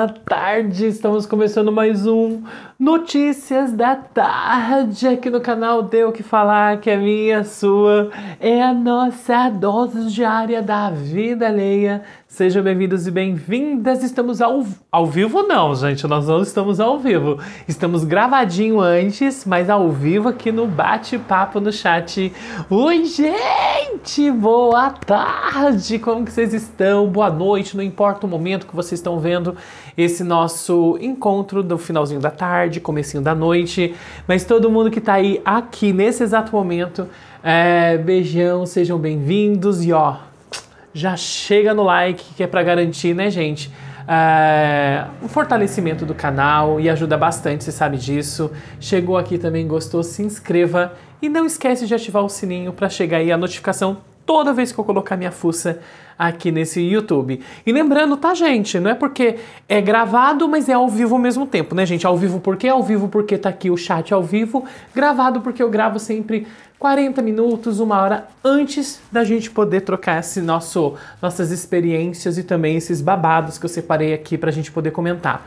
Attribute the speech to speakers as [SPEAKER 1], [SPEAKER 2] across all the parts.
[SPEAKER 1] Boa tarde, estamos começando mais um Notícias da Tarde aqui no canal Deu Que Falar, que é minha, sua, é a nossa dose diária da vida alheia Sejam bem-vindos e bem-vindas. Estamos ao, ao vivo, não, gente. Nós não estamos ao vivo. Estamos gravadinho antes, mas ao vivo aqui no bate-papo no chat. Oi, gente! Boa tarde! Como que vocês estão? Boa noite, não importa o momento que vocês estão vendo esse nosso encontro do finalzinho da tarde, comecinho da noite. Mas todo mundo que tá aí aqui nesse exato momento, é, beijão, sejam bem-vindos e ó já chega no like, que é para garantir, né, gente? É, o fortalecimento do canal e ajuda bastante, você sabe disso. Chegou aqui também, gostou? Se inscreva e não esquece de ativar o sininho para chegar aí a notificação toda vez que eu colocar minha fuça aqui nesse YouTube. E lembrando, tá, gente? Não é porque é gravado, mas é ao vivo ao mesmo tempo, né, gente? Ao vivo porque é ao vivo porque tá aqui o chat ao vivo, gravado porque eu gravo sempre 40 minutos, uma hora antes da gente poder trocar esse nosso nossas experiências e também esses babados que eu separei aqui pra gente poder comentar.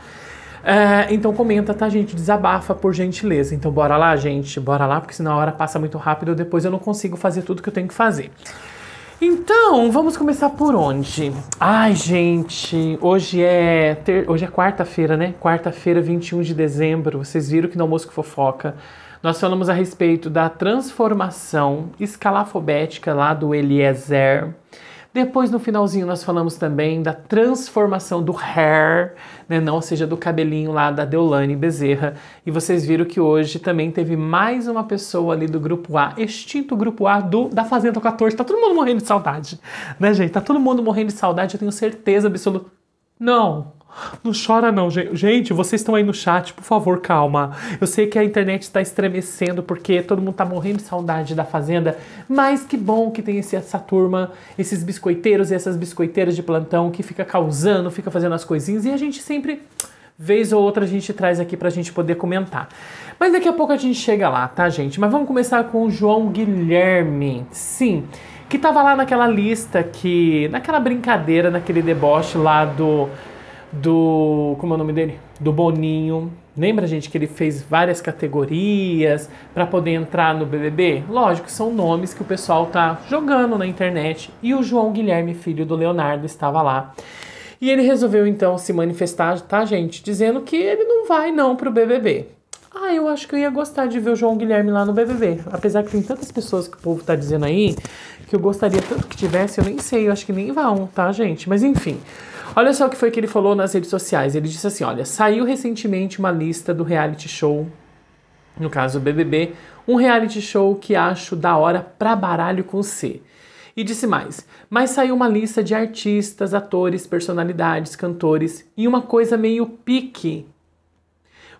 [SPEAKER 1] Eh, então comenta, tá, gente? Desabafa, por gentileza. Então bora lá, gente. Bora lá, porque senão a hora passa muito rápido e depois eu não consigo fazer tudo que eu tenho que fazer. Então, vamos começar por onde? Ai, gente, hoje é ter... hoje é quarta-feira, né? Quarta-feira, 21 de dezembro. Vocês viram que no almoço que fofoca nós falamos a respeito da transformação escalafobética lá do Eliezer. Depois, no finalzinho, nós falamos também da transformação do hair, né, não, ou seja, do cabelinho lá da Deolane Bezerra. E vocês viram que hoje também teve mais uma pessoa ali do grupo A, extinto grupo A do, da Fazenda 14. Tá todo mundo morrendo de saudade, né, gente? Tá todo mundo morrendo de saudade, eu tenho certeza absoluta. Não, não chora não, gente. Gente, vocês estão aí no chat, por favor, calma. Eu sei que a internet está estremecendo porque todo mundo está morrendo de saudade da fazenda, mas que bom que tem esse, essa turma, esses biscoiteiros e essas biscoiteiras de plantão que fica causando, fica fazendo as coisinhas e a gente sempre vez ou outra a gente traz aqui pra gente poder comentar. Mas daqui a pouco a gente chega lá, tá, gente? Mas vamos começar com o João Guilherme. Sim, que tava lá naquela lista que naquela brincadeira, naquele deboche lá do do. Como é o nome dele? Do Boninho. Lembra, gente, que ele fez várias categorias para poder entrar no BBB? Lógico, são nomes que o pessoal tá jogando na internet. E o João Guilherme, filho do Leonardo, estava lá. E ele resolveu então se manifestar, tá, gente? Dizendo que ele não vai não pro BBB. Ah, eu acho que eu ia gostar de ver o João Guilherme lá no BBB. Apesar que tem tantas pessoas que o povo tá dizendo aí, que eu gostaria tanto que tivesse, eu nem sei, eu acho que nem vão, tá, gente? Mas enfim. Olha só o que foi que ele falou nas redes sociais. Ele disse assim: olha, saiu recentemente uma lista do reality show, no caso o BBB, um reality show que acho da hora pra baralho com C. E disse mais: mas saiu uma lista de artistas, atores, personalidades, cantores e uma coisa meio pique.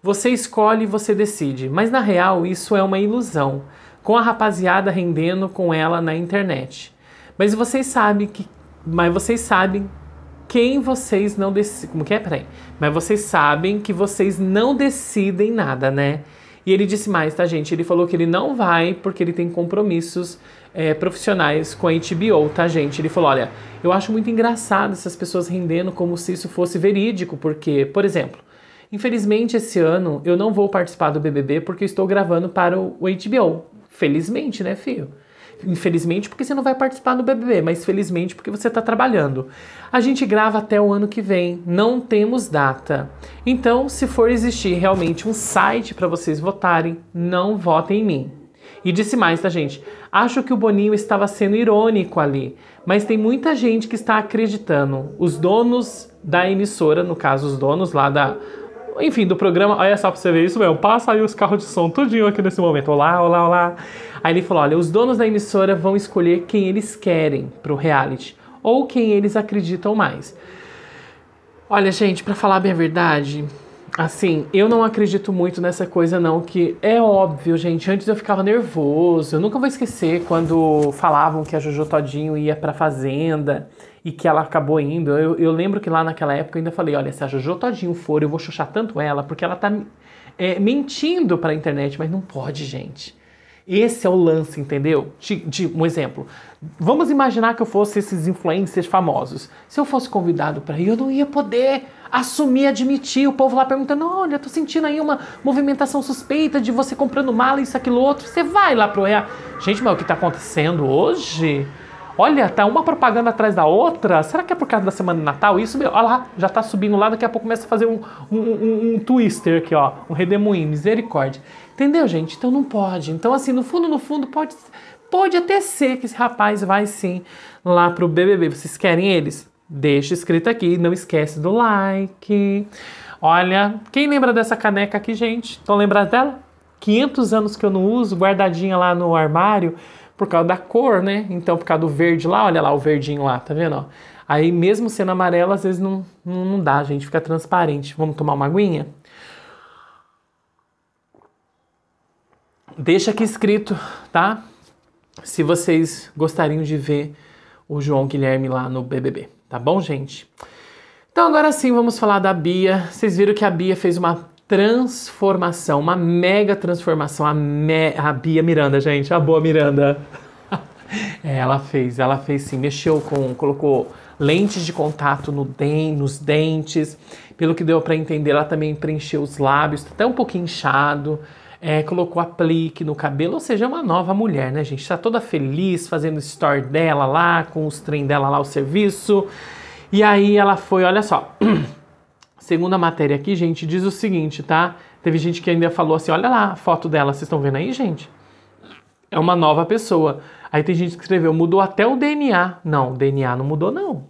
[SPEAKER 1] Você escolhe e você decide, mas na real isso é uma ilusão, com a rapaziada rendendo com ela na internet. Mas vocês sabem que, mas vocês sabem quem vocês não decidem. Como que é? Peraí. Mas vocês sabem que vocês não decidem nada, né? E ele disse mais, tá, gente? Ele falou que ele não vai porque ele tem compromissos é, profissionais com a HBO, tá, gente? Ele falou: olha, eu acho muito engraçado essas pessoas rendendo como se isso fosse verídico, porque, por exemplo, infelizmente esse ano eu não vou participar do BBB porque estou gravando para o HBO. Felizmente, né, filho? infelizmente porque você não vai participar do BBB, mas felizmente porque você está trabalhando. A gente grava até o ano que vem, não temos data. Então, se for existir realmente um site para vocês votarem, não votem em mim. E disse mais, tá, gente? Acho que o Boninho estava sendo irônico ali, mas tem muita gente que está acreditando. Os donos da emissora, no caso, os donos lá da enfim, do programa. Olha só pra você ver isso mesmo. Passa aí os carros de som tudinho aqui nesse momento. Olá, olá, olá. Aí ele falou: olha, os donos da emissora vão escolher quem eles querem pro reality ou quem eles acreditam mais. Olha, gente, para falar bem a verdade, assim, eu não acredito muito nessa coisa não, que é óbvio, gente, antes eu ficava nervoso. Eu nunca vou esquecer quando falavam que a Jojo Todinho ia pra fazenda e que ela acabou indo. Eu, eu lembro que lá naquela época eu ainda falei: olha, se a Jojo Todinho for, eu vou chuchar tanto ela, porque ela tá é, mentindo pra internet, mas não pode, gente. Esse é o lance, entendeu? De, de, um exemplo. Vamos imaginar que eu fosse esses influencers famosos. Se eu fosse convidado para ir, eu não ia poder assumir, admitir. O povo lá perguntando: olha, tô sentindo aí uma movimentação suspeita de você comprando mala, isso, aquilo, outro. Você vai lá pro EA. Gente, mas o que tá acontecendo hoje? Olha, tá uma propaganda atrás da outra. Será que é por causa da semana de Natal? Isso, meu. olha lá, já tá subindo lá, daqui a pouco começa a fazer um, um, um, um twister aqui, ó. Um redemoinho, misericórdia. Entendeu, gente? Então não pode. Então, assim, no fundo, no fundo, pode, pode até ser que esse rapaz vai sim lá pro BBB. Vocês querem eles? Deixa escrito aqui, não esquece do like. Olha, quem lembra dessa caneca aqui, gente? Estão lembrando dela? 500 anos que eu não uso, guardadinha lá no armário por causa da cor, né? Então, por causa do verde lá, olha lá o verdinho lá, tá vendo? Ó? Aí, mesmo sendo amarelo, às vezes não, não, não dá, gente, fica transparente. Vamos tomar uma aguinha? Deixa aqui escrito, tá? Se vocês gostariam de ver o João Guilherme lá no BBB, tá bom, gente? Então, agora sim, vamos falar da Bia. Vocês viram que a Bia fez uma transformação, uma mega transformação. A, me, a Bia Miranda, gente, a boa Miranda. é, ela fez, ela fez sim, mexeu com, colocou lentes de contato no den, nos dentes. Pelo que deu para entender, ela também preencheu os lábios, tá até um pouquinho inchado. É, colocou aplique no cabelo, ou seja, é uma nova mulher, né, gente? Tá toda feliz fazendo story dela lá, com os trem dela lá, o serviço. E aí ela foi, olha só, Segunda matéria aqui, gente, diz o seguinte, tá? Teve gente que ainda falou assim: olha lá a foto dela, vocês estão vendo aí, gente? É uma nova pessoa. Aí tem gente que escreveu: mudou até o DNA. Não, o DNA não mudou, não.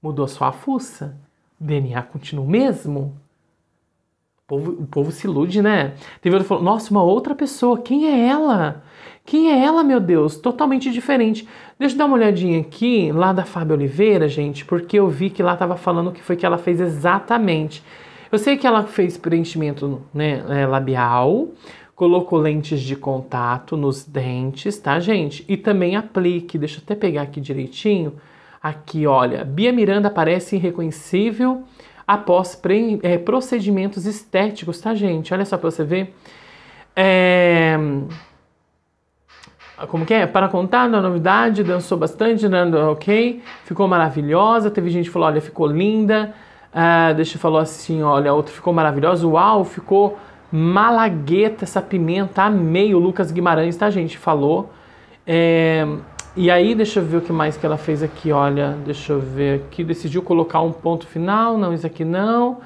[SPEAKER 1] Mudou só a fuça. O DNA continua o mesmo. O povo, o povo se ilude, né? Teve outro que falou: nossa, uma outra pessoa, quem é ela? Quem é ela, meu Deus? Totalmente diferente. Deixa eu dar uma olhadinha aqui, lá da Fábio Oliveira, gente, porque eu vi que lá estava falando o que foi que ela fez exatamente. Eu sei que ela fez preenchimento né, é, labial, colocou lentes de contato nos dentes, tá, gente? E também aplique, deixa eu até pegar aqui direitinho. Aqui, olha, Bia Miranda parece irreconhecível após é, procedimentos estéticos, tá, gente? Olha só pra você ver. É... Como que é? Para contar da novidade, dançou bastante, dando né? ok, ficou maravilhosa. Teve gente que falou: olha, ficou linda. Uh, deixa eu falar assim: olha, outro ficou maravilhosa. Uau, ficou malagueta essa pimenta, amei. O Lucas Guimarães, tá, gente? Falou. É, e aí, deixa eu ver o que mais que ela fez aqui. Olha, deixa eu ver aqui. Decidiu colocar um ponto final. Não, isso aqui não.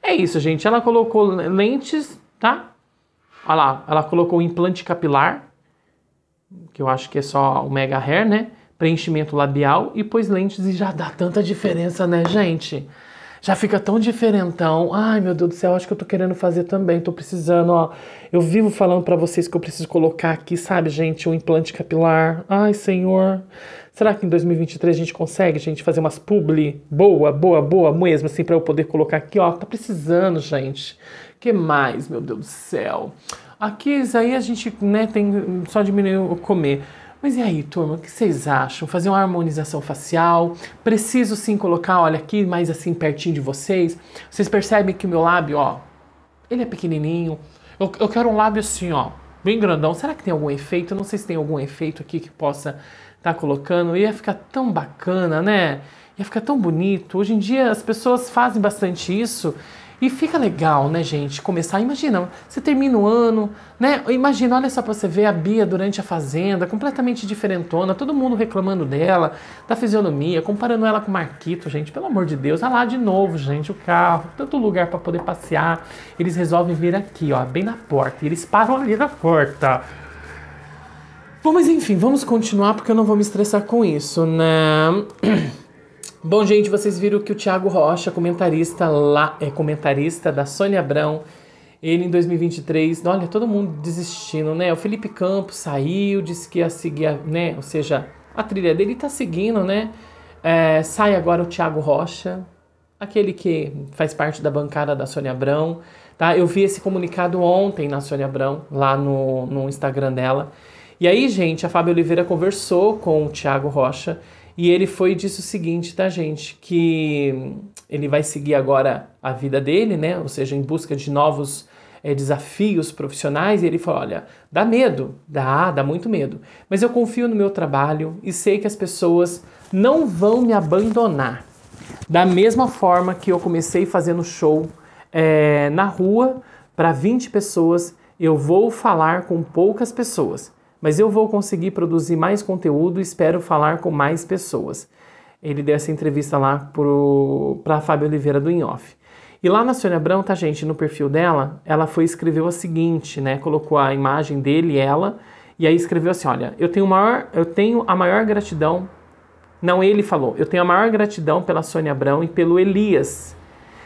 [SPEAKER 1] É isso, gente. Ela colocou lentes, tá? Olha lá, ela colocou implante capilar que eu acho que é só o Mega Hair, né? Preenchimento labial e pôs lentes e já dá tanta diferença, né, gente? Já fica tão diferentão. Ai, meu Deus do céu, acho que eu tô querendo fazer também. Tô precisando, ó. Eu vivo falando para vocês que eu preciso colocar aqui, sabe, gente, um implante capilar. Ai, senhor. Será que em 2023 a gente consegue, gente, fazer umas publi boa, boa, boa mesmo, assim, para eu poder colocar aqui, ó. Tá precisando, gente. Que mais, meu Deus do céu? Aqui, aí a gente né, tem só diminuir o comer. Mas e aí, turma, o que vocês acham? Fazer uma harmonização facial? Preciso sim colocar, olha aqui, mais assim pertinho de vocês. Vocês percebem que o meu lábio, ó, ele é pequenininho. Eu, eu quero um lábio assim, ó, bem grandão. Será que tem algum efeito? Eu não sei se tem algum efeito aqui que possa estar tá colocando. Ia ficar tão bacana, né? Ia ficar tão bonito. Hoje em dia as pessoas fazem bastante isso e fica legal, né, gente? Começar. Imagina, você termina o ano, né? Imagina, olha só pra você ver a Bia durante a fazenda, completamente diferentona, todo mundo reclamando dela, da fisionomia, comparando ela com o Marquito, gente. Pelo amor de Deus, olha tá lá de novo, gente, o carro, tanto lugar para poder passear. Eles resolvem vir aqui, ó, bem na porta. E eles param ali na porta. Bom, mas enfim, vamos continuar porque eu não vou me estressar com isso, né? Bom, gente, vocês viram que o Thiago Rocha, comentarista lá, é comentarista da Sônia Abrão, ele em 2023, olha, todo mundo desistindo, né? O Felipe Campos saiu, disse que ia seguir, a, né? Ou seja, a trilha dele tá seguindo, né? É, sai agora o Thiago Rocha, aquele que faz parte da bancada da Sônia Abrão, tá? Eu vi esse comunicado ontem na Sônia Abrão, lá no, no Instagram dela. E aí, gente, a Fábio Oliveira conversou com o Thiago Rocha e ele foi disse o seguinte, tá, gente? Que ele vai seguir agora a vida dele, né? Ou seja, em busca de novos é, desafios profissionais. E ele falou: olha, dá medo, dá, dá muito medo. Mas eu confio no meu trabalho e sei que as pessoas não vão me abandonar. Da mesma forma que eu comecei fazendo show é, na rua para 20 pessoas, eu vou falar com poucas pessoas mas eu vou conseguir produzir mais conteúdo e espero falar com mais pessoas. Ele deu essa entrevista lá para a Fábio Oliveira do Inhoff. E lá na Sônia Abrão, tá, gente, no perfil dela, ela foi escreveu a seguinte, né? Colocou a imagem dele, e ela, e aí escreveu assim: olha, eu tenho maior, eu tenho a maior gratidão. Não, ele falou, eu tenho a maior gratidão pela Sônia Abrão e pelo Elias,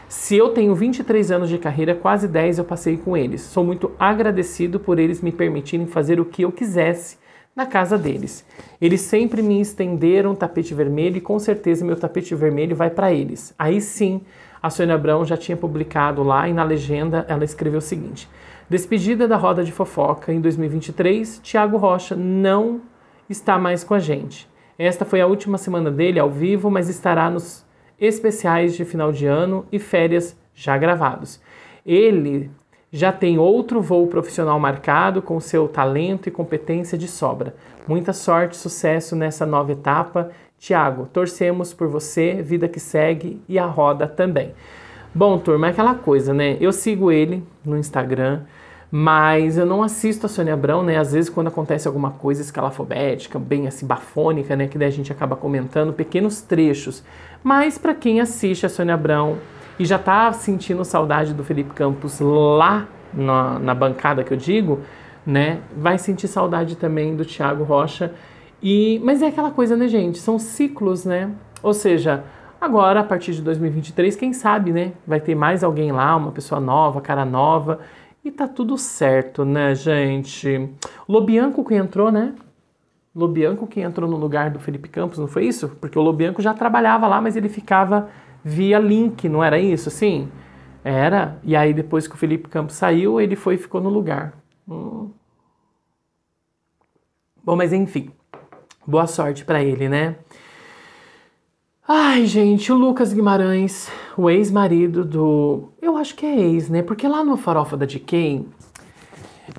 [SPEAKER 1] se eu tenho 23 anos de carreira, quase 10 eu passei com eles. Sou muito agradecido por eles me permitirem fazer o que eu quisesse na casa deles. Eles sempre me estenderam tapete vermelho e com certeza meu tapete vermelho vai para eles. Aí sim, a Sônia Abrão já tinha publicado lá e na legenda ela escreveu o seguinte: Despedida da roda de fofoca em 2023, Tiago Rocha não está mais com a gente. Esta foi a última semana dele ao vivo, mas estará nos especiais de final de ano e férias já gravados. Ele já tem outro voo profissional marcado com seu talento e competência de sobra. Muita sorte e sucesso nessa nova etapa. Tiago, torcemos por você, vida que segue e a roda também. Bom, turma, é aquela coisa, né? Eu sigo ele no Instagram, mas eu não assisto a Sônia Abrão, né? Às vezes quando acontece alguma coisa escalafobética, bem assim bafônica, né, que daí a gente acaba comentando pequenos trechos. Mas para quem assiste a Sônia Abrão e já tá sentindo saudade do Felipe Campos lá na, na bancada que eu digo, né? Vai sentir saudade também do Thiago Rocha. E mas é aquela coisa, né, gente? São ciclos, né? Ou seja, agora a partir de 2023, quem sabe, né, vai ter mais alguém lá, uma pessoa nova, cara nova. E tá tudo certo, né, gente? Lobianco que entrou, né? Lobianco que entrou no lugar do Felipe Campos, não foi isso? Porque o Lobianco já trabalhava lá, mas ele ficava via link, não era isso? Sim, era. E aí depois que o Felipe Campos saiu, ele foi e ficou no lugar. Hum. Bom, mas enfim, boa sorte para ele, né? Ai, gente, o Lucas Guimarães, o ex-marido do. Eu acho que é ex, né? Porque lá no Farofa da de quem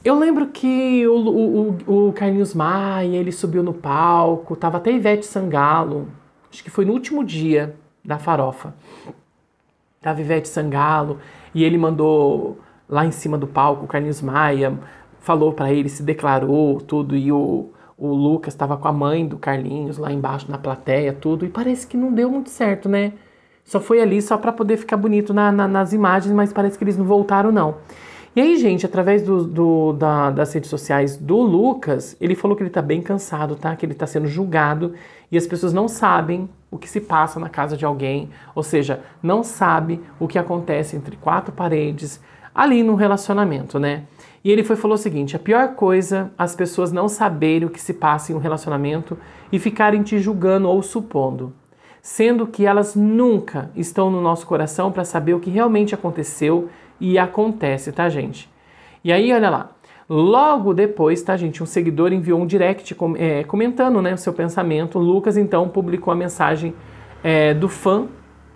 [SPEAKER 1] eu lembro que o, o, o, o Carlinhos Maia, ele subiu no palco, tava até Ivete Sangalo, acho que foi no último dia da farofa. Tava Ivete Sangalo, e ele mandou lá em cima do palco, o Carlinhos Maia falou para ele, se declarou tudo, e o o Lucas estava com a mãe do Carlinhos lá embaixo na plateia, tudo, e parece que não deu muito certo, né? Só foi ali só para poder ficar bonito na, na, nas imagens, mas parece que eles não voltaram, não. E aí, gente, através do, do da, das redes sociais do Lucas, ele falou que ele tá bem cansado, tá? Que ele tá sendo julgado e as pessoas não sabem o que se passa na casa de alguém, ou seja, não sabe o que acontece entre quatro paredes ali num relacionamento, né? E ele foi falou o seguinte: a pior coisa as pessoas não saberem o que se passa em um relacionamento e ficarem te julgando ou supondo, sendo que elas nunca estão no nosso coração para saber o que realmente aconteceu e acontece, tá, gente? E aí, olha lá. Logo depois, tá, gente? Um seguidor enviou um direct eh, comentando né, o seu pensamento. O Lucas então publicou a mensagem é, do fã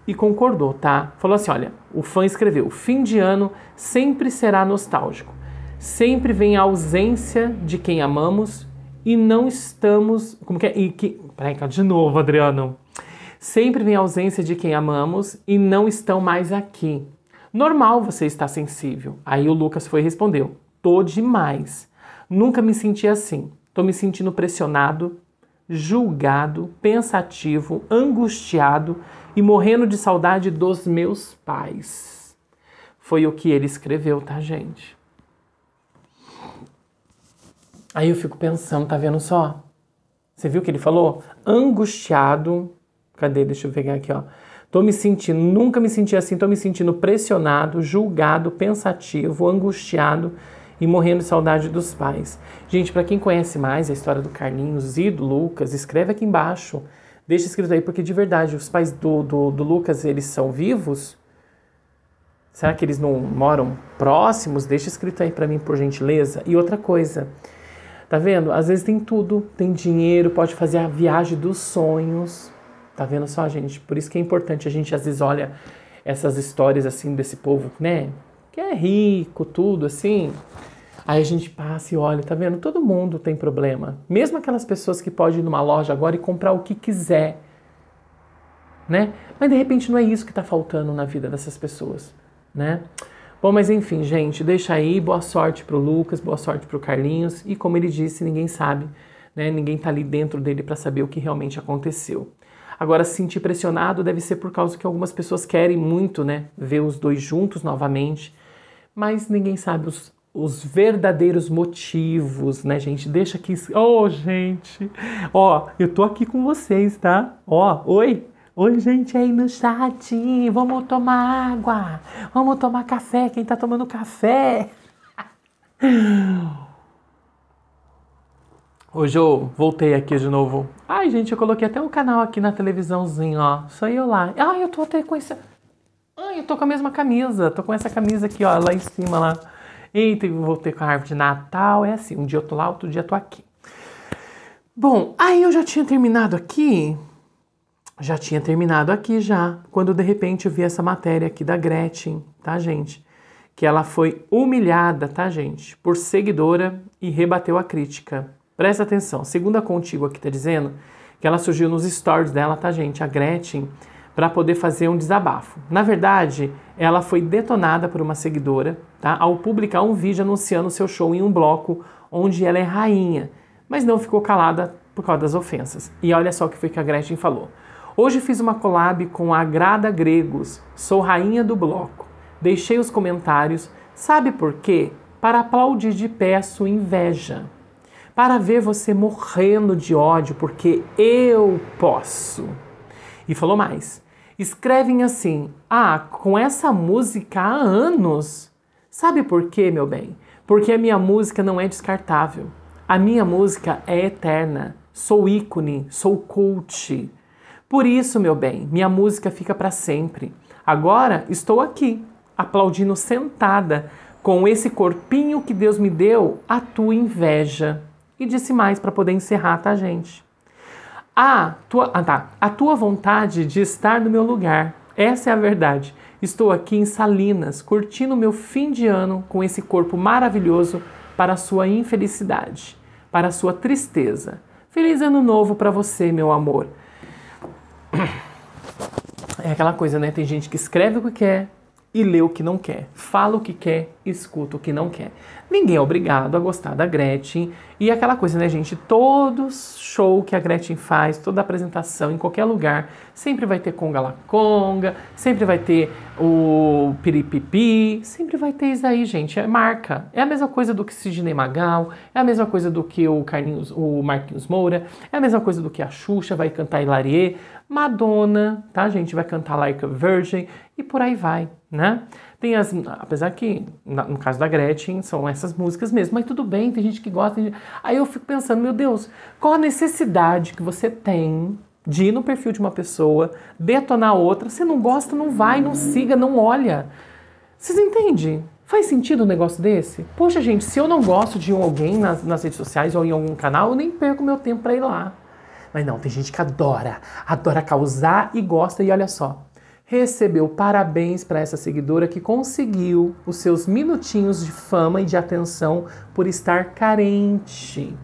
[SPEAKER 1] e concordou, tá? Falou assim: olha, o fã escreveu: fim de ano sempre será nostálgico sempre vem a ausência de quem amamos e não estamos. Como que é? E que, peraí, de novo, Adriano. Sempre vem a ausência de quem amamos e não estão mais aqui. Normal você estar sensível. Aí o Lucas foi e respondeu: Tô demais. Nunca me senti assim. Tô me sentindo pressionado, julgado, pensativo, angustiado e morrendo de saudade dos meus pais. Foi o que ele escreveu, tá, gente? Aí eu fico pensando, tá vendo só? Você viu o que ele falou? Angustiado. Cadê? Deixa eu pegar aqui, ó. Tô me sentindo, nunca me senti assim, tô me sentindo pressionado, julgado, pensativo, angustiado e morrendo de saudade dos pais. Gente, para quem conhece mais a história do Carlinhos e do Lucas, escreve aqui embaixo. Deixa escrito aí, porque de verdade, os pais do, do, do Lucas, eles são vivos? Será que eles não moram próximos? Deixa escrito aí para mim, por gentileza. E outra coisa, Tá vendo? Às vezes tem tudo, tem dinheiro, pode fazer a viagem dos sonhos. Tá vendo só, gente? Por isso que é importante a gente às vezes olha essas histórias assim desse povo, né? Que é rico, tudo assim. Aí a gente passa e olha, tá vendo? Todo mundo tem problema. Mesmo aquelas pessoas que podem ir numa loja agora e comprar o que quiser, né? Mas de repente não é isso que está faltando na vida dessas pessoas, né? Bom, mas enfim, gente, deixa aí. Boa sorte pro Lucas, boa sorte pro Carlinhos. E como ele disse, ninguém sabe, né? Ninguém tá ali dentro dele para saber o que realmente aconteceu. Agora, se sentir pressionado deve ser por causa que algumas pessoas querem muito, né? Ver os dois juntos novamente. Mas ninguém sabe os, os verdadeiros motivos, né, gente? Deixa aqui. Ô, oh, gente! Ó, oh, eu tô aqui com vocês, tá? Ó, oh, oi! Oi, gente aí no chat. Vamos tomar água. Vamos tomar café. Quem tá tomando café? Hoje eu voltei aqui de novo. Ai, gente, eu coloquei até um canal aqui na televisãozinha. ó. Sou eu lá. Ai, eu tô até com esse... Ai, eu tô com a mesma camisa. Tô com essa camisa aqui, ó, lá em cima, lá. Eita, eu voltei com a árvore de Natal. É assim, um dia eu tô lá, outro dia eu tô aqui. Bom, aí eu já tinha terminado aqui já tinha terminado aqui já, quando de repente eu vi essa matéria aqui da Gretchen, tá, gente? Que ela foi humilhada, tá, gente? Por seguidora e rebateu a crítica. Presta atenção, segunda contigo aqui tá dizendo que ela surgiu nos stories dela, tá, gente? A Gretchen, para poder fazer um desabafo. Na verdade, ela foi detonada por uma seguidora, tá? Ao publicar um vídeo anunciando seu show em um bloco onde ela é rainha, mas não ficou calada por causa das ofensas. E olha só o que foi que a Gretchen falou. Hoje fiz uma collab com a Agrada Gregos, sou rainha do bloco. Deixei os comentários, sabe por quê? Para aplaudir de pé a sua inveja. Para ver você morrendo de ódio, porque eu posso. E falou mais. Escrevem assim: Ah, com essa música há anos. Sabe por quê, meu bem? Porque a minha música não é descartável. A minha música é eterna. Sou ícone, sou cult, por isso, meu bem, minha música fica para sempre. Agora estou aqui, aplaudindo sentada, com esse corpinho que Deus me deu, a tua inveja. E disse mais para poder encerrar, tá, gente? A tua, ah, tá, a tua vontade de estar no meu lugar. Essa é a verdade. Estou aqui em Salinas, curtindo meu fim de ano com esse corpo maravilhoso para a sua infelicidade, para a sua tristeza. Feliz ano novo para você, meu amor. É aquela coisa, né? Tem gente que escreve o que quer e lê o que não quer, fala o que quer escuta o que não quer. Ninguém é obrigado a gostar da Gretchen. E aquela coisa, né, gente? Todo show que a Gretchen faz, toda apresentação, em qualquer lugar, sempre vai ter Conga La Conga, sempre vai ter o Piripipi, sempre vai ter isso aí, gente. É marca. É a mesma coisa do que Sidney Magal, é a mesma coisa do que o Carlinhos, o Marquinhos Moura, é a mesma coisa do que a Xuxa vai cantar Hilarie, Madonna, tá, gente? Vai cantar Like a Virgin e por aí vai, né? Tem as. Apesar que na, no caso da Gretchen, são essas músicas mesmo. Mas tudo bem, tem gente que gosta. Gente... Aí eu fico pensando, meu Deus, qual a necessidade que você tem de ir no perfil de uma pessoa, detonar outra? Você não gosta, não vai, não siga, não olha. Vocês entendem? Faz sentido um negócio desse? Poxa, gente, se eu não gosto de alguém nas, nas redes sociais ou em algum canal, eu nem perco meu tempo para ir lá. Mas não, tem gente que adora, adora causar e gosta, e olha só, recebeu parabéns para essa seguidora que conseguiu os seus minutinhos de fama e de atenção por estar carente.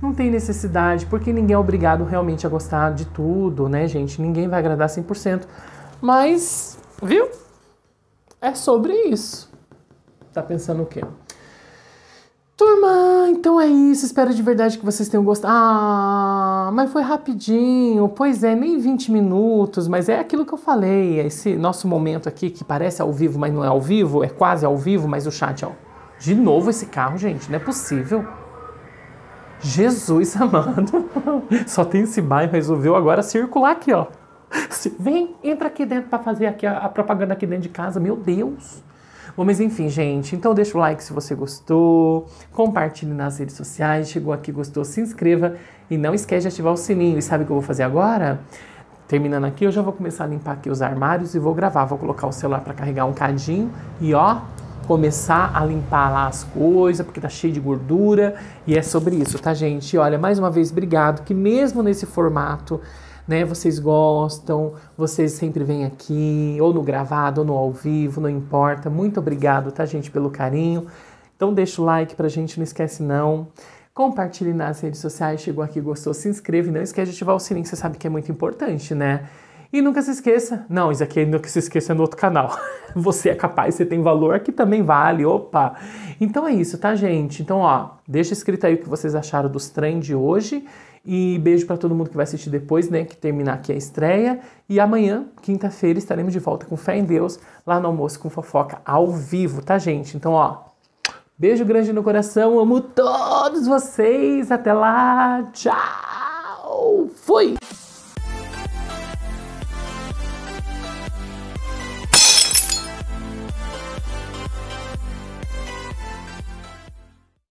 [SPEAKER 1] Não tem necessidade, porque ninguém é obrigado realmente a gostar de tudo, né, gente? Ninguém vai agradar 100%. Mas, viu? É sobre isso. Tá pensando o quê? Turma, então é isso. Espero de verdade que vocês tenham gostado. Ah! mas foi rapidinho, pois é, nem 20 minutos, mas é aquilo que eu falei, é esse nosso momento aqui que parece ao vivo, mas não é ao vivo, é quase ao vivo, mas o chat ó, De novo esse carro, gente, não é possível. Jesus amado, só tem esse bairro, resolveu agora circular aqui, ó. Vem, entra aqui dentro para fazer aqui a, a propaganda aqui dentro de casa, meu Deus. Bom, mas enfim, gente, então deixa o like se você gostou, compartilhe nas redes sociais, chegou aqui, gostou, se inscreva e não esquece de ativar o sininho. E sabe o que eu vou fazer agora? Terminando aqui, eu já vou começar a limpar aqui os armários e vou gravar. Vou colocar o celular para carregar um cadinho e ó, começar a limpar lá as coisas, porque tá cheio de gordura. E é sobre isso, tá, gente? Olha, mais uma vez, obrigado, que mesmo nesse formato né? Vocês gostam, vocês sempre vêm aqui, ou no gravado, ou no ao vivo, não importa. Muito obrigado, tá, gente, pelo carinho. Então deixa o like pra gente, não esquece não. Compartilhe nas redes sociais, chegou aqui, gostou, se inscreve, não esquece de ativar o sininho, você sabe que é muito importante, né? E nunca se esqueça, não, isso aqui é nunca se esqueça é no outro canal. Você é capaz, você tem valor, que também vale, opa. Então é isso, tá, gente? Então, ó, deixa escrito aí o que vocês acharam dos trem de hoje e beijo para todo mundo que vai assistir depois, né? Que terminar aqui a estreia. E amanhã, quinta-feira, estaremos de volta com Fé em Deus, lá no Almoço com Fofoca, ao vivo, tá, gente? Então, ó, beijo grande no coração, amo todos vocês. Até lá, tchau! Fui!